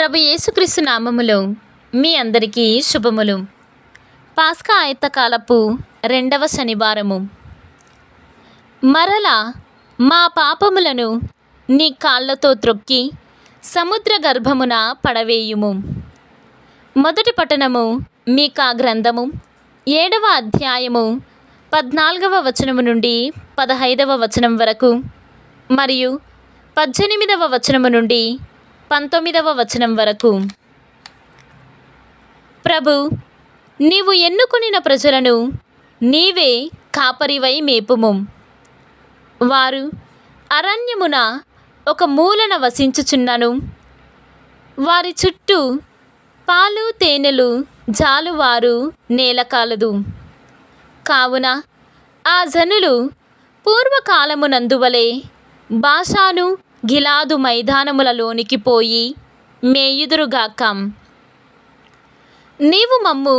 ప్రభు యేసుక్రీస్తు నామములు మీ అందరికీ శుభములు పాస్కా ఆయుతకాలపు రెండవ శనివారము మరలా మా పాపములను నీ కాళ్ళతో త్రొక్కి సముద్ర గర్భమున పడవేయుము మొదటి పట్టణము మీ కా గ్రంథము ఏడవ అధ్యాయము పద్నాలుగవ వచనము నుండి పదహైదవ వచనం వరకు మరియు పద్దెనిమిదవ వచనము నుండి పంతొమ్మిదవ వచనం వరకు ప్రభు నీవు ఎన్నుకునిన ప్రజలను నీవే కాపరివై మేపుము వారు అరణ్యమున ఒక మూలన వసించుచున్నను వారి చుట్టూ పాలు తేనెలు జాలువారు నేల కాలదు కావున ఆ జనులు పూర్వకాలమునందువలే భాషాను గిలాదు మైదానములలోనికి పోయి మేయుదురుగాకం నీవు మమ్ము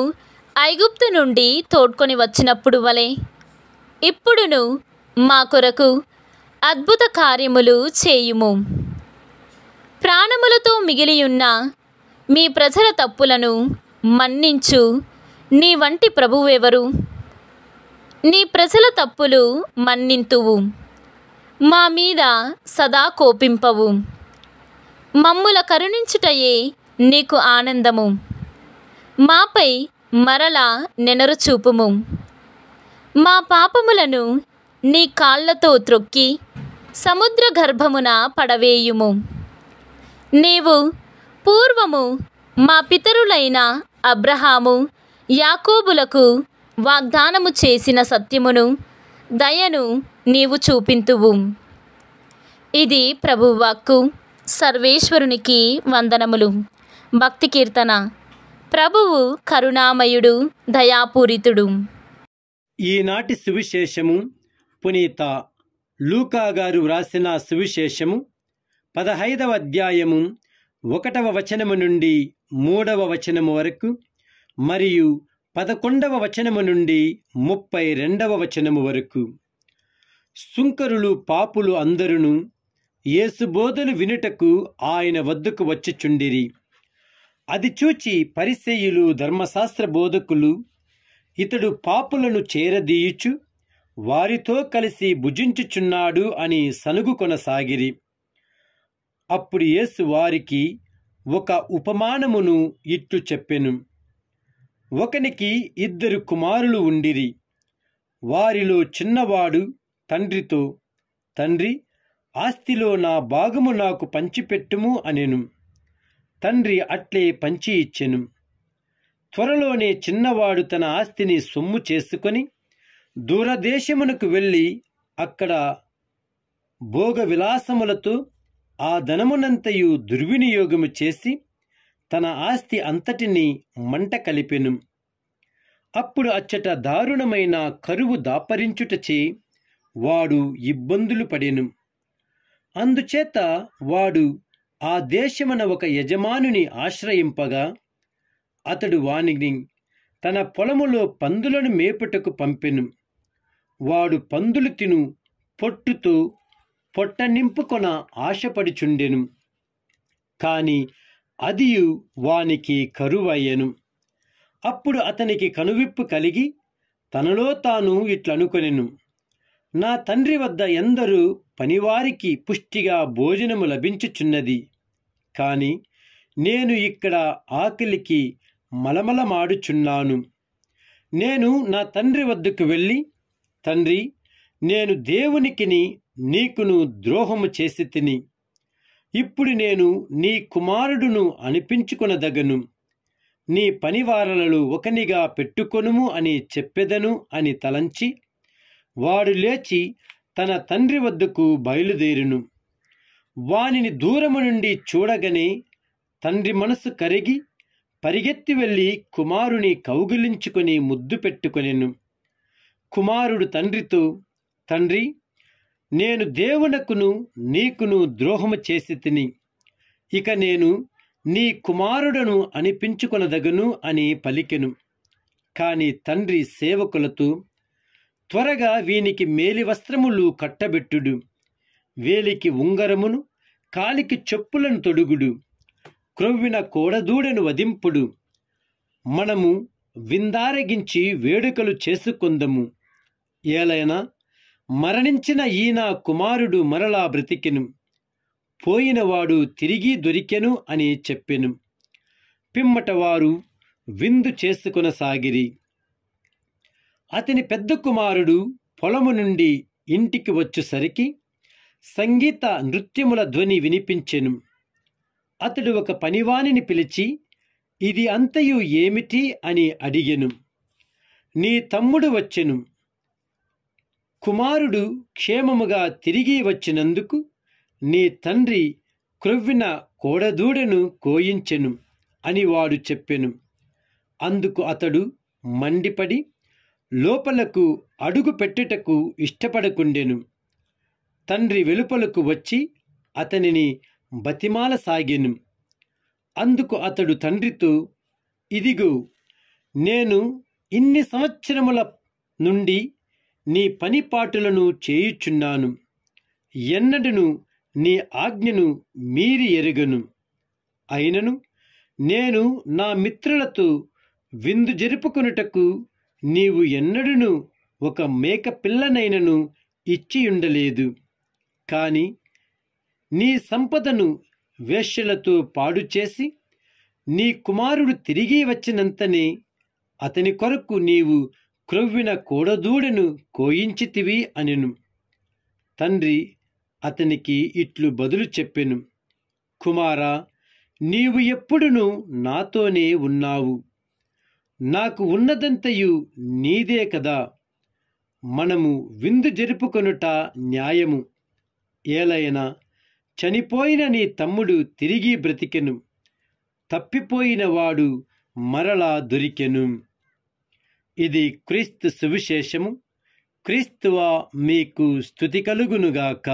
ఐగుప్తు నుండి తోడ్కొని వచ్చినప్పుడు వలె ఇప్పుడును మా కొరకు అద్భుత కార్యములు చేయుము ప్రాణములతో మిగిలియున్న మీ ప్రజల తప్పులను మన్నించు నీ వంటి ప్రభువెవరు నీ ప్రజల తప్పులు మన్నింతువు మా మీద సదా కోపింపవు మమ్ముల కరుణించుటయే నీకు ఆనందము మాపై మరలా నెనరు చూపుము మా పాపములను నీ కాళ్లతో త్రొక్కి సముద్ర గర్భమున పడవేయుము నీవు పూర్వము మా పితరులైన అబ్రహాము యాకోబులకు వాగ్దానము చేసిన సత్యమును దయను నీవు చూపింతువు ఇది ప్రభువాక్కు సర్వేశ్వరునికి వందనములు భక్తి కీర్తన ప్రభువు కరుణామయుడు దయాపూరితుడు ఈనాటి సువిశేషము పునీత లూకా గారు వ్రాసిన సువిశేషము పదహైదవ అధ్యాయము ఒకటవ వచనము నుండి మూడవ వచనము వరకు మరియు పదకొండవ వచనము నుండి ముప్పై రెండవ వచనము వరకు సుంకరులు పాపులు అందరును యేసు బోధలు వినుటకు ఆయన వద్దకు వచ్చిచుండిరి అది చూచి పరిసేయులు ధర్మశాస్త్ర బోధకులు ఇతడు పాపులను చేరదీయుచు వారితో కలిసి భుజించుచున్నాడు అని సనుగు కొనసాగిరి అప్పుడు యేసు వారికి ఒక ఉపమానమును ఇట్టు చెప్పెను ఒకనికి ఇద్దరు కుమారులు ఉండిరి వారిలో చిన్నవాడు తండ్రితో తండ్రి ఆస్తిలో నా భాగము నాకు పంచిపెట్టుము అనెను తండ్రి అట్లే పంచి ఇచ్చెను త్వరలోనే చిన్నవాడు తన ఆస్తిని సొమ్ము చేసుకొని దూరదేశమునకు వెళ్ళి అక్కడ భోగ విలాసములతో ఆ ధనమునంతయు దుర్వినియోగము చేసి తన ఆస్తి అంతటిని మంట కలిపెను అప్పుడు అచ్చట దారుణమైన కరువు దాపరించుటచే వాడు ఇబ్బందులు పడెను అందుచేత వాడు ఆ దేశమున ఒక యజమానుని ఆశ్రయింపగా అతడు వానిని తన పొలములో పందులను మేపుటకు పంపెను వాడు పందులు తిను పొట్టుతో పొట్ట నింపుకొన ఆశపడుచుండెను కాని అదియు వానికి కరువయ్యను అప్పుడు అతనికి కనువిప్పు కలిగి తనలో తాను ఇట్లనుకొనెను నా తండ్రి వద్ద ఎందరూ పనివారికి పుష్టిగా భోజనము లభించుచున్నది కాని నేను ఇక్కడ ఆకలికి మలమలమాడుచున్నాను నేను నా తండ్రి వద్దకు వెళ్ళి తండ్రి నేను దేవునికిని నీకును ద్రోహము చేసి తిని ఇప్పుడు నేను నీ కుమారుడును అనిపించుకునదగను నీ పనివారలలో ఒకనిగా పెట్టుకొనుము అని చెప్పెదను అని తలంచి వాడు లేచి తన తండ్రి వద్దకు బయలుదేరును వానిని దూరము నుండి చూడగానే తండ్రి మనసు కరిగి పరిగెత్తి వెళ్ళి కుమారుని కౌగిలించుకొని ముద్దు పెట్టుకొనెను కుమారుడు తండ్రితో తండ్రి నేను దేవునకును నీకును ద్రోహము చేసి తిని ఇక నేను నీ కుమారుడను అనిపించుకొనదగను అని పలికెను కాని తండ్రి సేవకులతో త్వరగా వీనికి మేలి వస్త్రములు కట్టబెట్టుడు వేలికి ఉంగరమును కాలికి చెప్పులను తొడుగుడు క్రొవ్విన కోడదూడెను వధింపుడు మనము విందారగించి వేడుకలు చేసుకుందము ఏలైనా మరణించిన ఈయన కుమారుడు మరలా బ్రతికెను పోయినవాడు తిరిగి దొరికెను అని చెప్పెను పిమ్మటవారు విందు చేసుకొనసాగిరి అతని పెద్ద కుమారుడు పొలము నుండి ఇంటికి వచ్చేసరికి సంగీత నృత్యముల ధ్వని వినిపించెను అతడు ఒక పనివానిని పిలిచి ఇది అంతయు ఏమిటి అని అడిగెను నీ తమ్ముడు వచ్చెను కుమారుడు క్షేమముగా తిరిగి వచ్చినందుకు నీ తండ్రి క్రొవ్విన కోడదూడను కోయించెను అని వాడు చెప్పెను అందుకు అతడు మండిపడి లోపలకు అడుగు పెట్టుటకు ఇష్టపడకుండెను తండ్రి వెలుపలకు వచ్చి అతనిని బతిమాల సాగెను అందుకు అతడు తండ్రితో ఇదిగో నేను ఇన్ని సంవత్సరముల నుండి నీ పనిపాటులను చేయుచున్నాను ఎన్నడను నీ ఆజ్ఞను మీరి ఎరుగను అయినను నేను నా మిత్రులతో విందు జరుపుకొనుటకు నీవు ఎన్నడును ఒక మేక పిల్లనైనను ఇచ్చియుండలేదు కాని నీ సంపదను వేష్యలతో పాడు చేసి నీ కుమారుడు తిరిగి వచ్చినంతనే అతని కొరకు నీవు క్రొవ్విన కోడదూడను కోయించితివి అనెను తండ్రి అతనికి ఇట్లు బదులు చెప్పెను కుమారా నీవు ఎప్పుడును నాతోనే ఉన్నావు నాకు ఉన్నదంతయు నీదే కదా మనము విందు జరుపుకొనుట న్యాయము ఏలైనా చనిపోయిన నీ తమ్ముడు తిరిగి బ్రతికెను తప్పిపోయిన వాడు మరలా దొరికెను ఇది క్రీస్తు సువిశేషము క్రీస్తువా మీకు స్థుతి కలుగునుగాక